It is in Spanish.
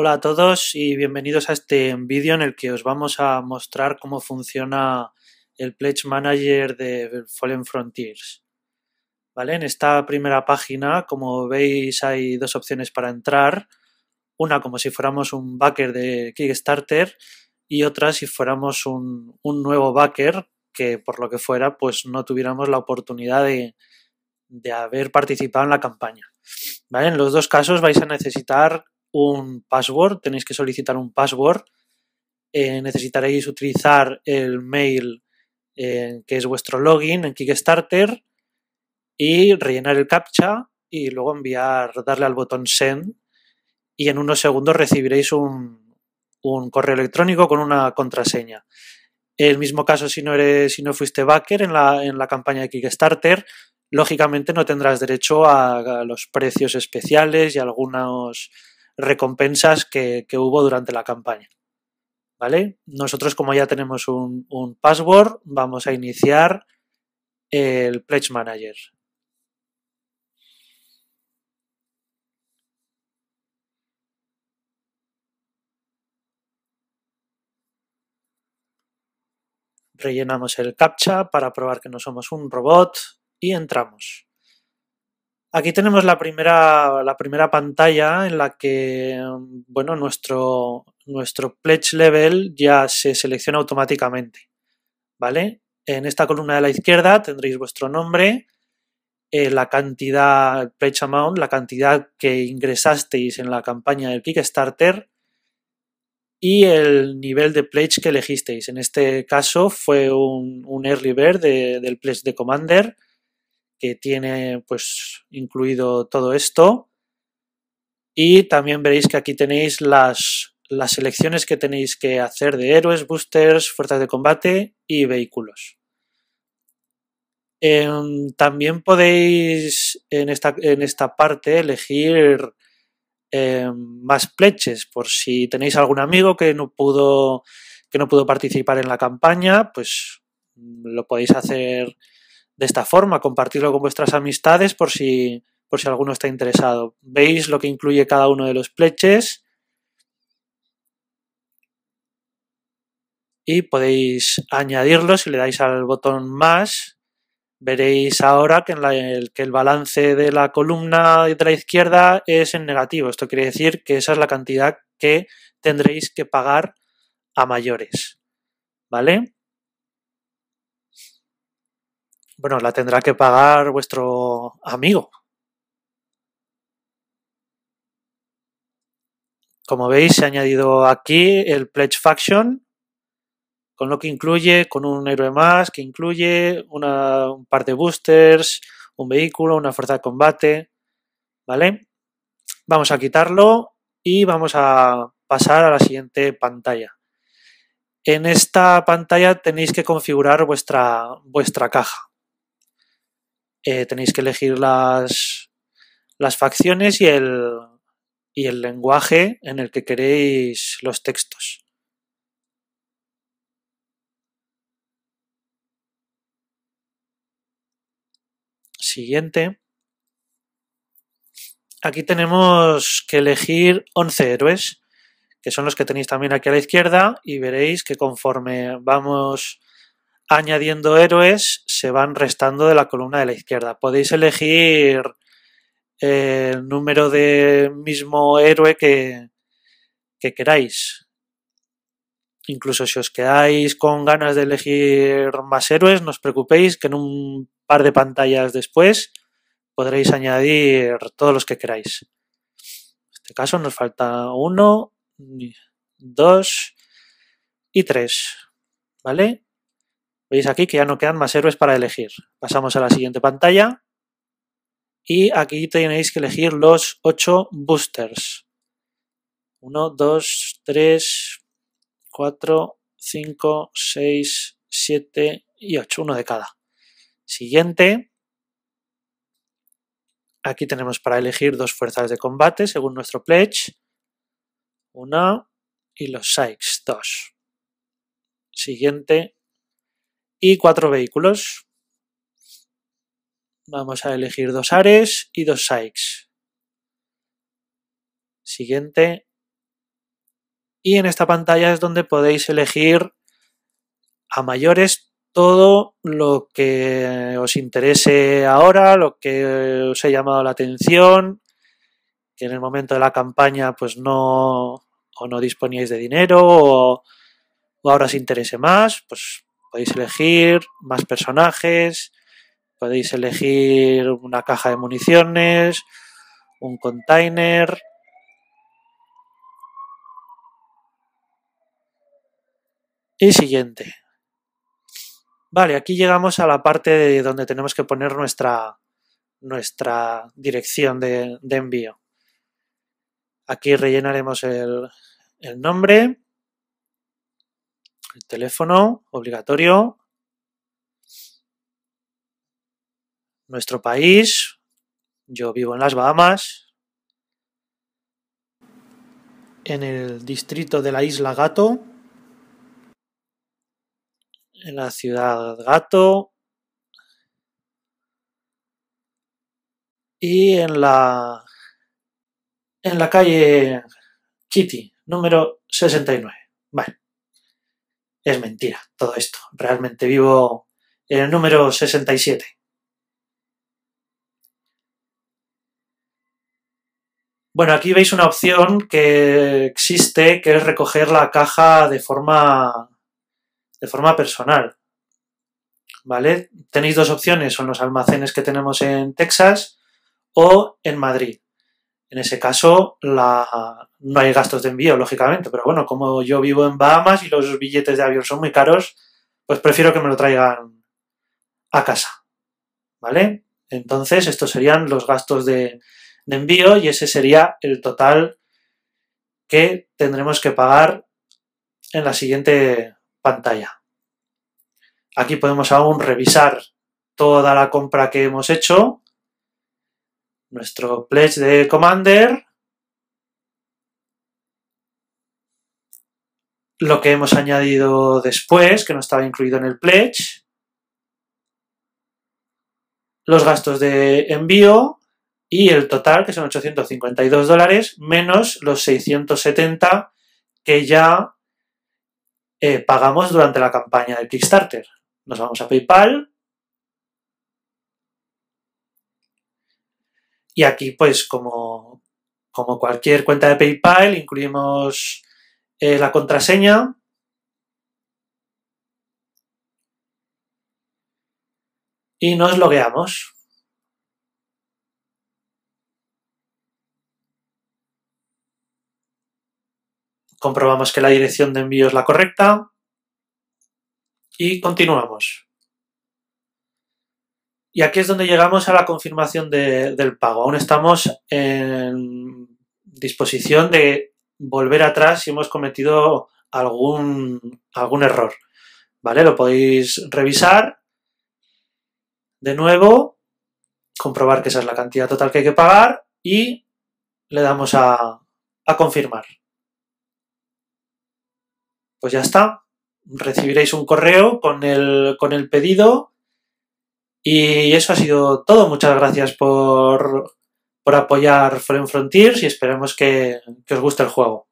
Hola a todos y bienvenidos a este vídeo en el que os vamos a mostrar cómo funciona el Pledge Manager de Fallen Frontiers. ¿Vale? En esta primera página, como veis, hay dos opciones para entrar. Una como si fuéramos un backer de Kickstarter y otra si fuéramos un, nuevo backer que por lo que fuera pues no tuviéramos la oportunidad de, de haber participado en la campaña. ¿Vale? En los dos casos vais a necesitar un password, tenéis que solicitar un password. Eh, necesitaréis utilizar el mail eh, que es vuestro login en Kickstarter y rellenar el captcha y luego enviar, darle al botón send y en unos segundos recibiréis un, correo electrónico con una contraseña. El mismo caso si no, eres, si no fuiste backer en la, campaña de Kickstarter, lógicamente no tendrás derecho a, los precios especiales y algunos recompensas que, hubo durante la campaña. ¿Vale? Nosotros, como ya tenemos un password, vamos a iniciar el Pledge Manager. rellenamos el captcha para probar que no somos un robot y entramos. Aquí tenemos la primera, la primera pantalla en la que bueno, nuestro, pledge level ya se selecciona automáticamente. ¿Vale? En esta columna de la izquierda tendréis vuestro nombre, eh, la cantidad, el pledge amount, la cantidad que ingresasteis en la campaña del Kickstarter y el nivel de pledge que elegisteis. En este caso fue un, un early bird del pledge de Commander que tiene pues incluido todo esto. Y también veréis que aquí tenéis las, las selecciones que tenéis que hacer de héroes, boosters, fuerzas de combate y vehículos. Em, también podéis en esta, parte elegir em, más pleches por si tenéis algún amigo que no pudo que no pudo participar en la campaña, pues lo podéis hacer de esta forma, compartirlo con vuestras amistades por si, por si alguno está interesado. Veis lo que incluye cada uno de los pleches y podéis añadirlo si le dais al botón más. Veréis ahora que, el, que el balance de la columna de la izquierda es en negativo. Esto quiere decir que esa es la cantidad que tendréis que pagar a mayores. ¿Vale? Bueno, la tendrá que pagar vuestro amigo. Como veis, se ha añadido aquí el Pledge Faction, con lo que incluye, con un héroe más, que incluye un par de boosters, un vehículo, una fuerza de combate, ¿vale? Vamos a quitarlo y vamos a pasar a la siguiente pantalla. En esta pantalla tenéis que configurar vuestra, vuestra caja. Eh, tenéis que elegir las, las facciones y el, y el lenguaje en el que queréis los textos. Siguiente. Aquí tenemos que elegir 11 héroes, que son los que tenéis también aquí a la izquierda, y veréis que conforme vamos añadiendo héroes, se van restando de la columna de la izquierda. Podéis elegir eh, el número de mismo héroe que, queráis. Incluso si os quedáis con ganas de elegir más héroes, no os preocupéis que en un par de pantallas después podréis añadir todos los que queráis. En este caso nos falta uno, dos y tres. ¿Vale? Veis aquí que ya no quedan más héroes para elegir. Pasamos a la siguiente pantalla. Y aquí tenéis que elegir los 8 boosters. 1, 2, 3, 4, 5, 6, 7 y 8. Uno de cada. Siguiente. Aquí tenemos para elegir dos fuerzas de combate según nuestro pledge. Una y los Sykes, dos. Siguiente y cuatro vehículos. Vamos a elegir dos Ares y dos Sykes. Siguiente. Y en esta pantalla es donde podéis elegir a mayores todo lo que os interese ahora, lo que os he llamado la atención, que en el momento de la campaña pues no o no disponíais de dinero o, ahora os interese más, pues Podéis elegir más personajes, podéis elegir una caja de municiones, un container. Y siguiente. Vale, aquí llegamos a la parte de donde tenemos que poner nuestra, nuestra dirección de, envío. Aquí rellenaremos el, el nombre el teléfono, obligatorio. Nuestro país. Yo vivo en las Bahamas. En el distrito de la isla Gato. En la ciudad Gato. Y en la en la calle Kitty, número 69. Vale. Es mentira todo esto. Realmente vivo en el número 67. Bueno, aquí veis una opción que existe, que es recoger la caja de forma, de forma personal. ¿Vale? Tenéis dos opciones, son los almacenes que tenemos en Texas o en Madrid. En ese caso, no hay gastos de envío, lógicamente, pero bueno, como yo vivo en Bahamas y los billetes de avión son muy caros, pues prefiero que me lo traigan a casa. ¿Vale? Entonces, estos serían los gastos de envío y ese sería el total que tendremos que pagar en la siguiente pantalla. Aquí podemos aún revisar toda la compra que hemos hecho nuestro pledge de Commander, lo que hemos añadido después, que no estaba incluido en el pledge, los gastos de envío y el total, que son 852 dólares, menos los 670 que ya eh, pagamos durante la campaña de Kickstarter. Nos vamos a PayPal, Y aquí, pues, como, cualquier cuenta de PayPal, incluimos eh, la contraseña. Y nos logueamos. Comprobamos que la dirección de envío es la correcta. Y continuamos. Y aquí es donde llegamos a la confirmación del pago. Aún estamos en disposición de volver atrás si hemos cometido algún, algún error. ¿Vale? Lo podéis revisar. De nuevo, comprobar que esa es la cantidad total que hay que pagar y le damos a, confirmar. Pues ya está. Recibiréis un correo con el, con el pedido y eso ha sido todo. Muchas gracias por, por apoyar Frame Frontiers y esperemos que, que os guste el juego.